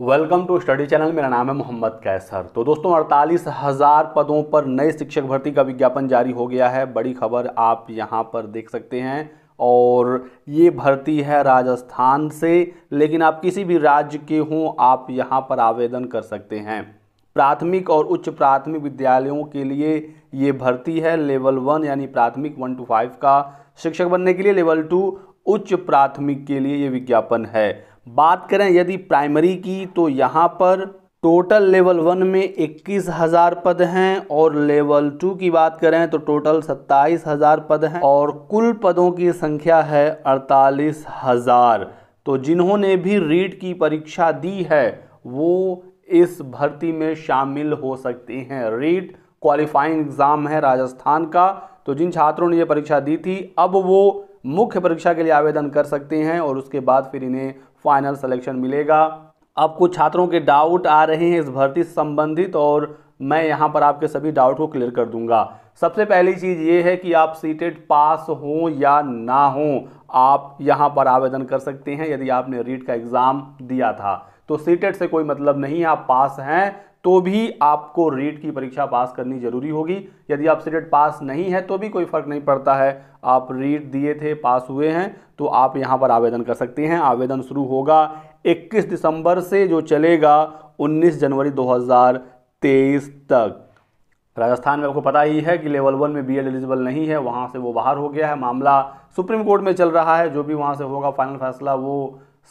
welcome to study channel मेरा नाम है मोहम्मद कैसर तो दोस्तों अड़तालीस हज़ार पदों पर नए शिक्षक भर्ती का विज्ञापन जारी हो गया है बड़ी खबर आप यहाँ पर देख सकते हैं और ये भर्ती है राजस्थान से लेकिन आप किसी भी राज्य के हों आप यहाँ पर आवेदन कर सकते हैं प्राथमिक और उच्च प्राथमिक विद्यालयों के लिए ये भर्ती है लेवल वन यानी प्राथमिक वन टू फाइव का शिक्षक बनने के लिए लेवल टू उच्च प्राथमिक के लिए ये विज्ञापन है बात करें यदि प्राइमरी की तो यहाँ पर टोटल लेवल वन में इक्कीस हज़ार पद हैं और लेवल टू की बात करें तो टोटल सत्ताईस हज़ार पद हैं और कुल पदों की संख्या है अड़तालीस हज़ार तो जिन्होंने भी रीट की परीक्षा दी है वो इस भर्ती में शामिल हो सकती हैं रीट क्वालिफाइंग एग्ज़ाम है राजस्थान का तो जिन छात्रों ने ये परीक्षा दी थी अब वो मुख्य परीक्षा के लिए आवेदन कर सकते हैं और उसके बाद फिर इन्हें फाइनल सिलेक्शन मिलेगा अब कुछ छात्रों के डाउट आ रहे हैं इस भर्ती से संबंधित और मैं यहाँ पर आपके सभी डाउट को क्लियर कर दूंगा सबसे पहली चीज़ ये है कि आप सीटेड पास हों या ना हों आप यहाँ पर आवेदन कर सकते हैं यदि आपने रीट का एग्ज़ाम दिया था तो सीटेड से कोई मतलब नहीं आप पास हैं तो भी आपको रीट की परीक्षा पास करनी जरूरी होगी यदि आप सिलेट पास नहीं है तो भी कोई फ़र्क नहीं पड़ता है आप रीट दिए थे पास हुए हैं तो आप यहाँ पर आवेदन कर सकते हैं आवेदन शुरू होगा 21 दिसंबर से जो चलेगा 19 जनवरी 2023 तक राजस्थान में आपको पता ही है कि लेवल वन में बी एलिजिबल नहीं है वहाँ से वो बाहर हो गया है मामला सुप्रीम कोर्ट में चल रहा है जो भी वहाँ से होगा फाइनल फैसला वो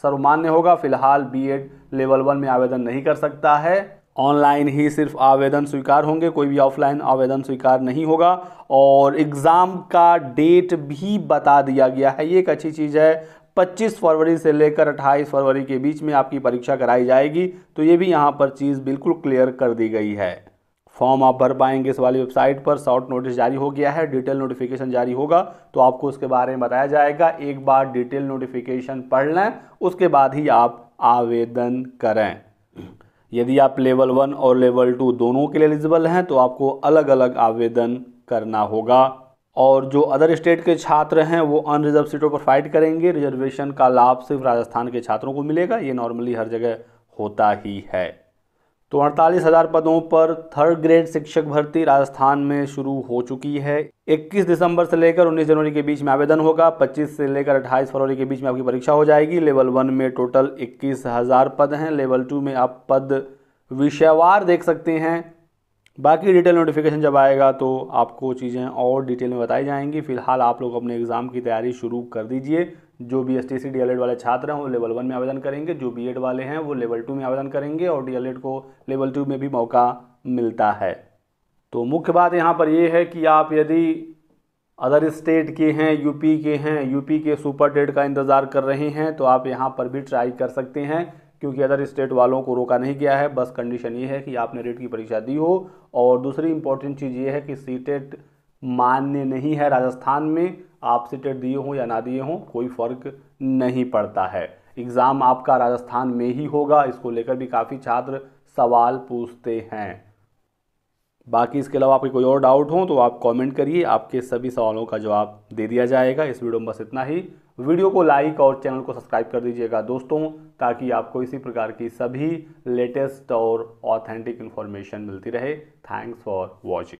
सर्वमान्य होगा फिलहाल बीएड लेवल वन में आवेदन नहीं कर सकता है ऑनलाइन ही सिर्फ आवेदन स्वीकार होंगे कोई भी ऑफलाइन आवेदन स्वीकार नहीं होगा और एग्ज़ाम का डेट भी बता दिया गया है ये एक अच्छी चीज़ है 25 फरवरी से लेकर 28 फरवरी के बीच में आपकी परीक्षा कराई जाएगी तो ये भी यहाँ पर चीज़ बिल्कुल क्लियर कर दी गई है फॉर्म आप भर पाएंगे इस वाली वेबसाइट पर शॉर्ट नोटिस जारी हो गया है डिटेल नोटिफिकेशन जारी होगा तो आपको उसके बारे में बताया जाएगा एक बार डिटेल नोटिफिकेशन पढ़ लें उसके बाद ही आप आवेदन करें यदि आप लेवल वन और लेवल टू दोनों के लिए एलिजिबल हैं तो आपको अलग अलग आवेदन करना होगा और जो अदर स्टेट के छात्र हैं वो अनरिजर्व सीटों पर फाइट करेंगे रिजर्वेशन का लाभ सिर्फ राजस्थान के छात्रों को मिलेगा ये नॉर्मली हर जगह होता ही है तो अड़तालीस हज़ार पदों पर थर्ड ग्रेड शिक्षक भर्ती राजस्थान में शुरू हो चुकी है 21 दिसंबर से लेकर 19 जनवरी के बीच में आवेदन होगा 25 से लेकर 28 फरवरी के बीच में आपकी परीक्षा हो जाएगी लेवल वन में टोटल इक्कीस हज़ार पद हैं लेवल टू में आप पद विषयवार देख सकते हैं बाकी डिटेल नोटिफिकेशन जब आएगा तो आपको चीज़ें और डिटेल में बताई जाएंगी फिलहाल आप लोग अपने एग्ज़ाम की तैयारी शुरू कर दीजिए जो B S T C D L Ed वाले छात्र हैं वो लेवल वन में आवेदन करेंगे जो बी एड वाले हैं वो लेवल टू में आवेदन करेंगे और डी एल एड को लेवल टू में भी मौका मिलता है तो मुख्य बात यहाँ पर ये है कि आप यदि अदर स्टेट के हैं यूपी के हैं यूपी के सुपर टेट का इंतज़ार कर रहे हैं तो आप यहाँ पर भी ट्राई कर सकते हैं क्योंकि अदर स्टेट वालों को रोका नहीं गया है बस कंडीशन ये है कि आपने रेट की परीक्षा दी हो और दूसरी इंपॉर्टेंट चीज़ ये है कि सीटेट मान्य नहीं है राजस्थान में आप सीटेट दिए हों या ना दिए हों कोई फ़र्क नहीं पड़ता है एग्ज़ाम आपका राजस्थान में ही होगा इसको लेकर भी काफ़ी छात्र सवाल पूछते हैं बाकी इसके अलावा आपके कोई और डाउट हो तो आप कमेंट करिए आपके सभी सवालों का जवाब दे दिया जाएगा इस वीडियो में बस इतना ही वीडियो को लाइक और चैनल को सब्सक्राइब कर दीजिएगा दोस्तों ताकि आपको इसी प्रकार की सभी लेटेस्ट और ऑथेंटिक इन्फॉर्मेशन मिलती रहे थैंक्स फॉर वॉचिंग